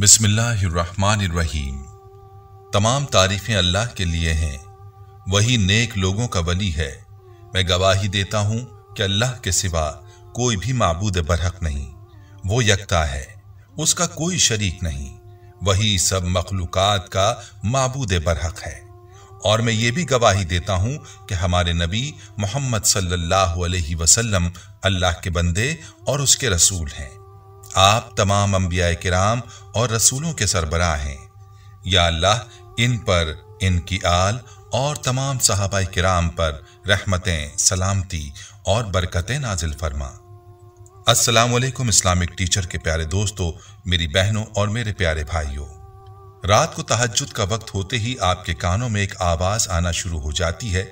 बिस्मिल्लाहिर्रहमानिर्रहीम तमाम तारीफ़ें अल्लाह के लिए हैं वही नेक लोगों का वली है मैं गवाही देता हूँ कि अल्लाह के सिवा कोई भी मबूद बरहक नहीं वो यकता है उसका कोई शरीक नहीं वही सब मखलूक़ का मबूद बरहक है और मैं ये भी गवाही देता हूँ कि हमारे नबी मोहम्मद सल्लल्लाहु अलैहि वसल्लम अल्लाह के बंदे और उसके रसूल हैं आप तमाम अम्बिया कराम और रसूलों के सरबरा हैं या अल्लाह इन पर इनकी आल और तमाम सहाबाई कराम पर रहमतें सलामती और बरकतें नाजिल फरमा असलकुम इस्लामिक टीचर के प्यारे दोस्तों मेरी बहनों और मेरे प्यारे भाइयों रात को तहजद का वक्त होते ही आपके कानों में एक आवाज़ आना शुरू हो जाती है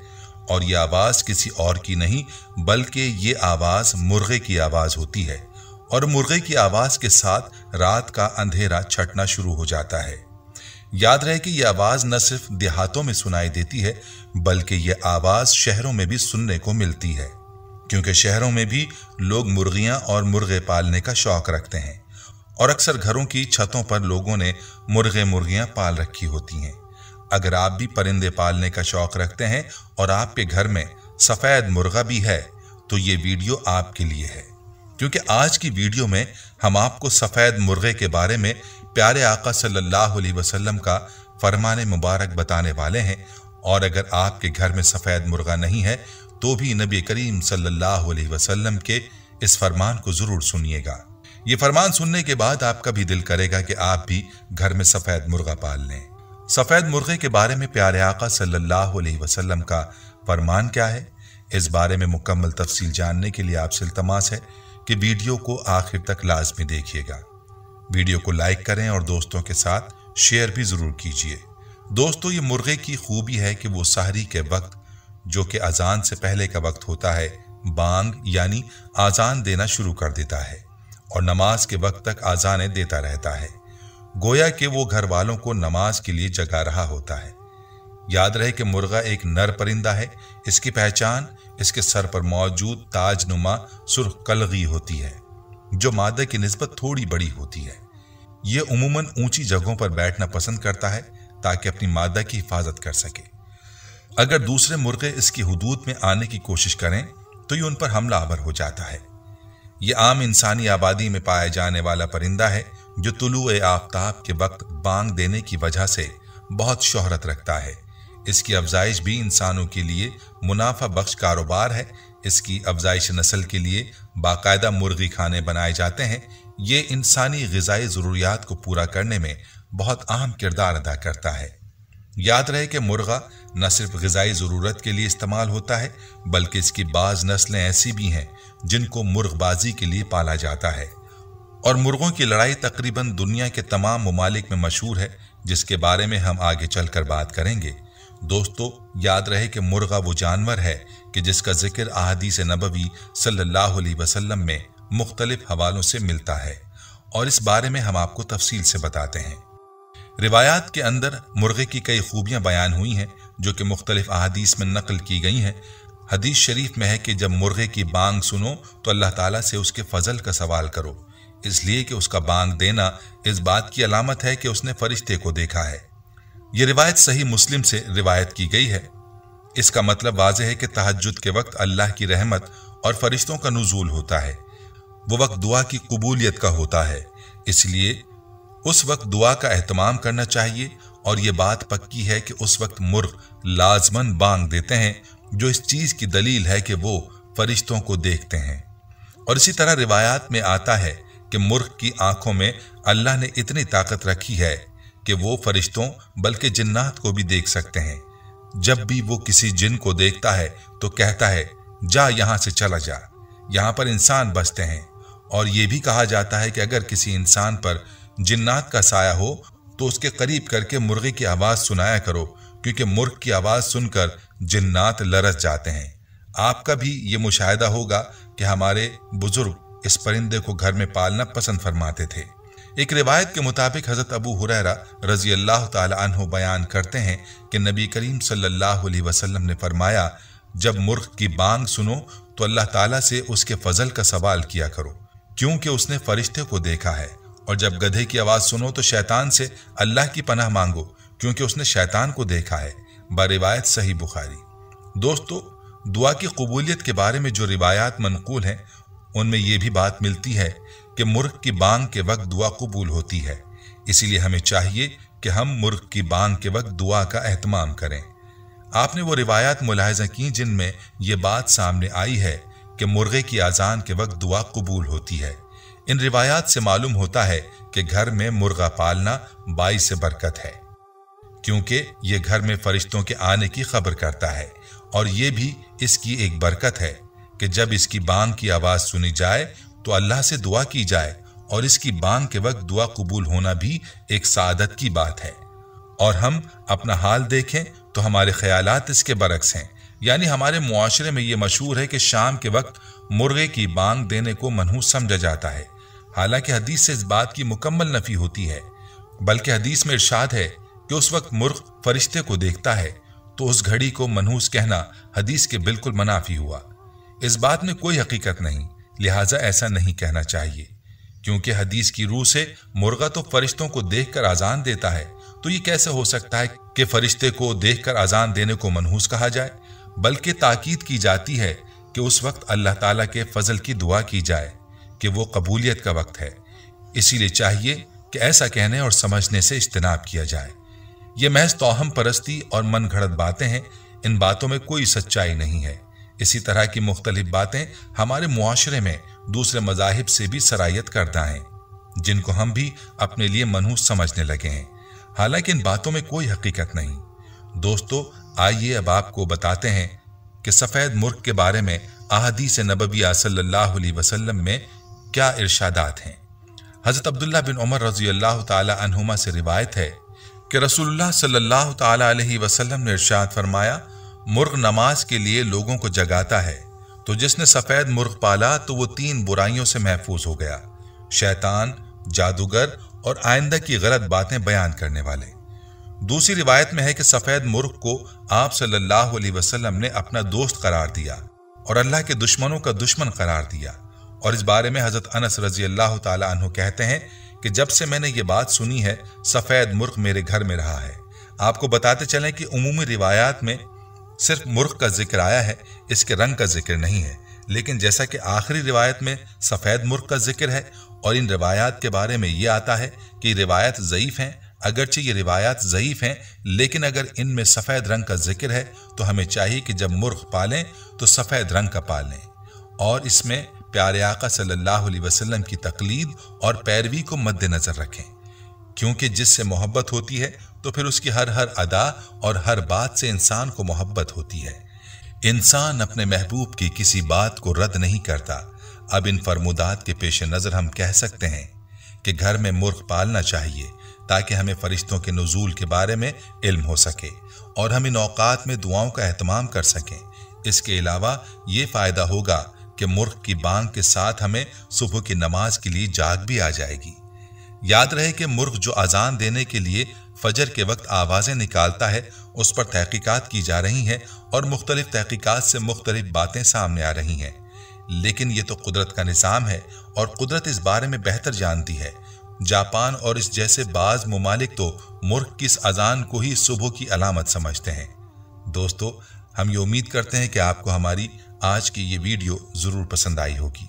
और ये आवाज़ किसी और की नहीं बल्कि ये आवाज़ मुर्गे की आवाज़ होती है और मुर्गे की आवाज़ के साथ रात का अंधेरा छटना शुरू हो जाता है याद रहे कि यह आवाज़ न सिर्फ देहातों में सुनाई देती है बल्कि यह आवाज़ शहरों में भी सुनने को मिलती है क्योंकि शहरों में भी लोग मुर्गियां और मुर्गे पालने का शौक रखते हैं और अक्सर घरों की छतों पर लोगों ने मुर्गे मुर्गियां पाल रखी होती हैं अगर आप भी परिंदे पालने का शौक रखते हैं और आपके घर में सफ़ेद मुर्गा भी है तो ये वीडियो आपके लिए है क्योंकि आज की वीडियो में हम आपको सफ़ेद मुर्गे के बारे में प्यारे आका सल्लल्लाहु अलैहि वसल्लम का फरमान मुबारक बताने वाले हैं और अगर आपके घर में सफ़ेद मुर्गा नहीं है तो भी नबी करीम सल्लल्लाहु अलैहि वसल्लम के इस फरमान को ज़रूर सुनिएगा ये फरमान सुनने के बाद आपका भी दिल करेगा कि आप भी घर में सफ़ेद मुर्गा पाल लें सफ़ेद मुर्गे के बारे में प्यारे आका सल्लल्लाहु अलैहि वसल्लम का फरमान क्या है इस बारे में मुकम्मल तफसील जानने के लिए आपसे इल्तमास है कि वीडियो को आखिर तक लाजमी देखिएगा वीडियो को लाइक करें और दोस्तों के साथ शेयर भी ज़रूर कीजिए दोस्तों ये मुर्गे की खूबी है कि वो सहरी के वक्त जो कि अजान से पहले का वक्त होता है बांग यानी आजान देना शुरू कर देता है और नमाज के वक्त तक आजाने देता रहता है गोया कि वो घर वालों को नमाज के लिए जगा रहा होता है याद रहे कि मुर्गा एक नर परिंदा है इसकी पहचान इसके सर पर मौजूद ताजनुमा सुर्ख कलगी होती है जो मादा की नस्बत थोड़ी बड़ी होती है ये उमूमन ऊंची जगहों पर बैठना पसंद करता है ताकि अपनी मादा की हिफाजत कर सके अगर दूसरे मुर्गे इसकी हदूद में आने की कोशिश करें तो ये उन पर हमला आवर हो जाता है ये आम इंसानी आबादी में पाया जाने वाला परिंदा है जो तुलु आफ्ताब के वक्त बांग देने की वजह से बहुत शोहरत रखता है इसकी अफजाइश भी इंसानों के लिए मुनाफा बख्श कारोबार है इसकी अफजाइश नस्ल के लिए बाकायदा मुर्गी खाने बनाए जाते हैं ये इंसानी गजाई ज़रूरियात को पूरा करने में बहुत अहम किरदार अदा करता है याद रहे कि मुर्गा न सिर्फ गजाई ज़रूरत के लिए इस्तेमाल होता है बल्कि इसकी बाज़ नस्लें ऐसी भी हैं जिनको मुर्गबाजी के लिए पाला जाता है और मुर्गों की लड़ाई तकरीबन दुनिया के तमाम ममालिक में मशहूर है जिसके बारे में हम आगे चलकर बात करेंगे दोस्तों याद रहे कि मुर्गा वो जानवर है कि जिसका जिक्र अहादीस नबवी सल्लल्लाहु अलैहि वसल्लम में मुख्तलिफ हवालों से मिलता है और इस बारे में हम आपको तफसील से बताते हैं रिवायात के अंदर मुर्गे की कई खूबियां बयान हुई हैं जो कि मुख्तलिफ अहादीस में नकल की गई हैं हदीस शरीफ में है कि जब मुर्गे की बांग सुनो तो अल्लाह ताला से उसके फजल का सवाल करो इसलिए कि उसका बांग देना इस बात की अलामत है कि उसने फरिश्ते को देखा है ये रिवायत सही मुस्लिम से रिवायत की गई है इसका मतलब वाज है कि तहजद के वक्त अल्लाह की रहमत और फरिश्तों का नजूल होता है वो वक्त दुआ की कबूलियत का होता है इसलिए उस वक्त दुआ का अहतमाम करना चाहिए और ये बात पक्की है कि उस वक्त मुर्ग लाजमन बांग देते हैं जो इस चीज़ की दलील है कि वो फरिश्तों को देखते हैं और इसी तरह रिवायात में आता है कि मुर्ख की आंखों में अल्लाह ने इतनी ताकत रखी है कि वो फरिश्तों बल्कि जिन्नात को भी देख सकते हैं जब भी वो किसी जिन को देखता है तो कहता है जा यहाँ से चला जा यहाँ पर इंसान बसते हैं और ये भी कहा जाता है कि अगर किसी इंसान पर जिन्नात का साया हो तो उसके करीब करके मुर्गे की आवाज़ सुनाया करो क्योंकि मुर्ग की आवाज़ सुनकर जिन्नात लरस जाते हैं आपका भी ये मुशाहिदा होगा कि हमारे बुजुर्ग इस परिंदे को घर में पालना पसंद फरमाते थे एक रिवायत के मुताबिक हज़रत अबू हुरैरा रजी अल्लाह तु बयान करते हैं कि नबी करीम सल्लल्लाहु अलैहि वसल्लम ने फरमाया जब मुर्ख की बांग सुनो तो अल्लाह ताला से उसके फजल का सवाल किया करो क्योंकि उसने फरिश्ते को देखा है और जब गधे की आवाज़ सुनो तो शैतान से अल्लाह की पनाह मांगो क्योंकि उसने शैतान को देखा है रिवायत सही बुखारी दोस्तों दुआ की कबूलियत के बारे में जो रिवायात मनकूल हैं उनमें यह भी बात मिलती है कि मुर्ख की बांग के वक्त दुआ कबूल होती है इसीलिए हमें चाहिए कि हम मुर्ख की बांग के वक्त दुआ का अहतमाम करें आपने वो रिवायात मुलाहजा की जिनमें यह बात सामने आई है कि मुर्गे की आज़ान के वक्त दुआ कबूल होती है इन रिवायात से मालूम होता है कि घर में मुर्गा पालना बाई से बरकत है क्योंकि यह घर में फरिश्तों के आने की खबर करता है और ये भी इसकी एक बरकत है कि जब इसकी बांग की आवाज़ सुनी जाए तो अल्लाह से दुआ की जाए और इसकी बांग के वक्त दुआ कबूल होना भी एक सादत की बात है और हम अपना हाल देखें तो हमारे ख्याल इसके बरक्स हैं यानी हमारे मुआरे में ये मशहूर है कि शाम के वक्त मुर्गे की बांग देने को मनहूस समझा जाता है हालांकि हदीस से इस बात की मुकम्मल नफी होती है बल्कि हदीस में इर्शाद है कि उस वक्त मुर्ग फरिश्ते को देखता है तो उस घड़ी को मनहूस कहना हदीस के बिल्कुल मनाफी हुआ इस बात में कोई हकीकत नहीं लिहाजा ऐसा नहीं कहना चाहिए क्योंकि हदीस की रूह से मुर्गा तो फरिश्तों को देख कर आजान देता है तो ये कैसे हो सकता है कि फरिश्ते को देख कर आजान देने को मनहूस कहा जाए बल्कि ताकीद की जाती है कि उस वक्त अल्लाह ताला के फजल की दुआ की जाए कि वो कबूलियत का वक्त है इसीलिए चाहिए कि ऐसा कहने और समझने से इज्तनाब किया जाए ये महज तोहम परस्ती और मन घड़त बातें हैं इन बातों में कोई सच्चाई नहीं है इसी तरह की मुख्तलिफ बातें हमारे मुआरे में दूसरे मजाहब से भी सरायत करता है जिनको हम भी अपने लिए मनहूस समझने लगे हैं हालांकि इन बातों में कोई हकीकत नहीं दोस्तों आइए अब आपको बताते हैं कि सफ़ेद मुर्ख के बारे में से नबी सल्लल्लाहु अलैहि वसल्लम में क्या इर्शादात हैं हज़रत अब्दुल्ला बिन उमर रजी अल्लाह तुमा से रिवायत है कि रसोल्ला सल्ला वसलम ने इर्शाद फरमाया मुर्ग नमाज के लिए लोगों को जगाता है तो जिसने सफेद मुर्ग पाला तो वो तीन बुराइयों से महफूज हो गया शैतान जादूगर और आइंदा की गलत बातें बयान करने वाले दूसरी रिवायत में है कि सफेद मुर्ग को आप सल्लल्लाहु अलैहि वसल्लम ने अपना दोस्त करार दिया और अल्लाह के दुश्मनों का दुश्मन करार दिया और इस बारे में हजरत अनस रजी अल्लाह तु कहते हैं कि जब से मैंने ये बात सुनी है सफेद मुर्ख मेरे घर में रहा है आपको बताते चलें कि उमूमी रिवायात में सिर्फ मुर्ख का जिक्र आया है इसके रंग का जिक्र नहीं है लेकिन जैसा कि आखिरी रिवायत में सफ़ेद मुर्ख का जिक्र है और इन रिवायात के बारे में ये आता है कि रिवायत ज़यीफ़ हैं अगरचे ये रिवायात ज़यीफ़ हैं लेकिन अगर इनमें सफ़ेद रंग का जिक्र है तो हमें चाहिए कि जब मुर्ख पालें तो सफ़ेद रंग का पालें और इसमें प्यारे आका सल्लल्लाहु अलैहि वसल्लम की तकलीद और पैरवी को मद्देनज़र रखें क्योंकि जिससे मोहब्बत होती है तो फिर उसकी हर हर अदा और हर बात से इंसान को मोहब्बत होती है इंसान अपने महबूब की किसी बात को रद्द नहीं करता अब इन फरमुदात के पेश नज़र हम कह सकते हैं कि घर में मुर्ख पालना चाहिए ताकि हमें फरिश्तों के नजूल के बारे में इल्म हो सके और हम इन औकात में दुआओं का अहतमाम कर सकें इसके अलावा ये फ़ायदा होगा कि मुर्ख की बांग के साथ हमें सुबह की नमाज के लिए जाग भी आ जाएगी याद रहे कि मुर्ख जो अजान देने के लिए फजर के वक्त आवाज़ें निकालता है उस पर तहकीकात की जा रही हैं और मुख्तलिफ तहकीकात से मुख्तलिफ बातें सामने आ रही हैं लेकिन ये तो कुदरत का निज़ाम है और कुदरत इस बारे में बेहतर जानती है जापान और इस जैसे बाज़ ममालिक तो मुर्ख की इस अजान को ही सुबह की अलामत समझते हैं दोस्तों हम ये उम्मीद करते हैं कि आपको हमारी आज की ये वीडियो ज़रूर पसंद आई होगी